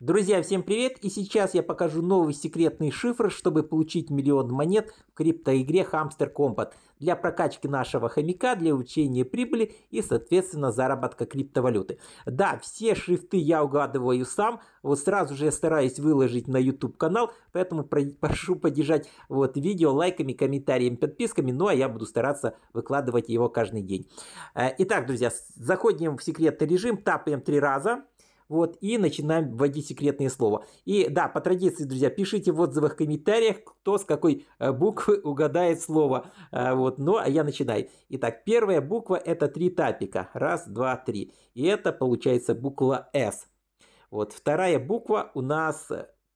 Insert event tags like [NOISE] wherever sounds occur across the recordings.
Друзья, всем привет! И сейчас я покажу новый секретный шифр, чтобы получить миллион монет в криптоигре Hamster Combat для прокачки нашего хомяка, для увеличения прибыли и, соответственно, заработка криптовалюты. Да, все шрифты я угадываю сам, вот сразу же я стараюсь выложить на YouTube канал, поэтому [LAUGHS] прошу поддержать вот видео лайками, комментариями, подписками, ну а я буду стараться выкладывать его каждый день. Э, итак, друзья, заходим в секретный режим, тапаем три раза – вот, и начинаем вводить секретные слова. И да, по традиции, друзья, пишите в отзывах, комментариях, кто с какой э, буквы [LAUGHS] угадает слово. Э, вот, ну, а я начинаю. Итак, первая буква это три тапика. Раз, два, три. И это получается буква С. Вот, вторая буква у нас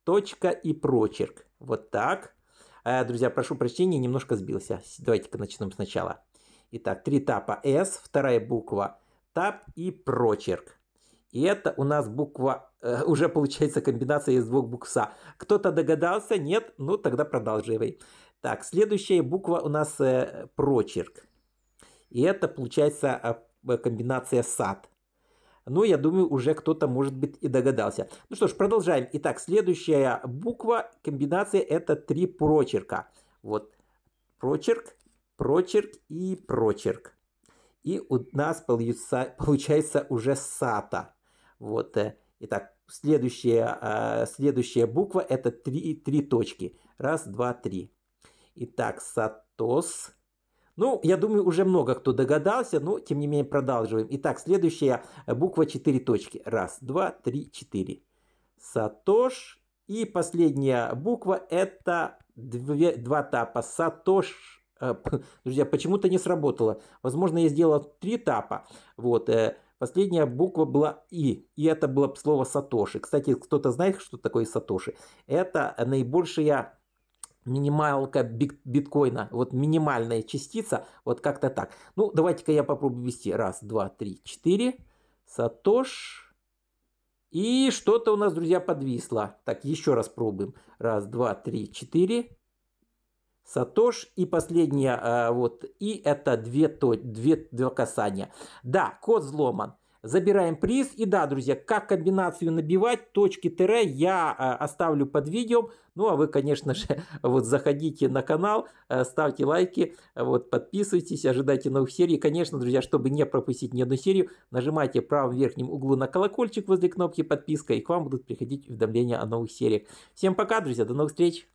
точка и прочерк. Вот так. Э, друзья, прошу прощения, немножко сбился. Давайте-ка начнем сначала. Итак, три тапа S, вторая буква тап и прочерк. И это у нас буква, э, [LAUGHS] уже получается комбинация из двух букв «са». Кто-то догадался? Нет? Ну, тогда продолживай. Так, следующая буква у нас э, прочерк. И это получается э, комбинация «сад». Ну, я думаю, уже кто-то, может быть, и догадался. Ну что ж, продолжаем. Итак, следующая буква, комбинация – это три прочерка. Вот, прочерк, прочерк и прочерк. И у нас получается, получается уже сата. Вот. Э, итак, следующая, а, следующая буква это три, три точки. Раз, два, три. Итак, Сатос. Ну, я думаю, уже много кто догадался, но тем не менее продолживаем. Итак, следующая буква 4 точки. Раз, два, три, четыре. Сатош. И последняя буква это две, два тапа. Сатош. Э, [LAUGHS] друзья, почему-то не сработало. Возможно, я сделал три тапа. Вот. Э, Последняя буква была И, и это было слово Сатоши. Кстати, кто-то знает, что такое Сатоши? Это наибольшая минималка биткоина, вот минимальная частица, вот как-то так. Ну, давайте-ка я попробую ввести. Раз, два, три, четыре. Сатош. И что-то у нас, друзья, подвисло. Так, еще раз пробуем. Раз, два, три, четыре. Сатош и последняя э, вот, и это две, то, две, два касания. Да, код взломан. Забираем приз. И да, друзья, как комбинацию набивать, точки тире я э, оставлю под видео. Ну, а вы, конечно же, [LAUGHS] вот заходите на канал, э, ставьте лайки, вот, подписывайтесь, ожидайте новых серий. Конечно, друзья, чтобы не пропустить ни одну серию, нажимайте в правом верхнем углу на колокольчик возле кнопки подписка, и к вам будут приходить уведомления о новых сериях. Всем пока, друзья, до новых встреч!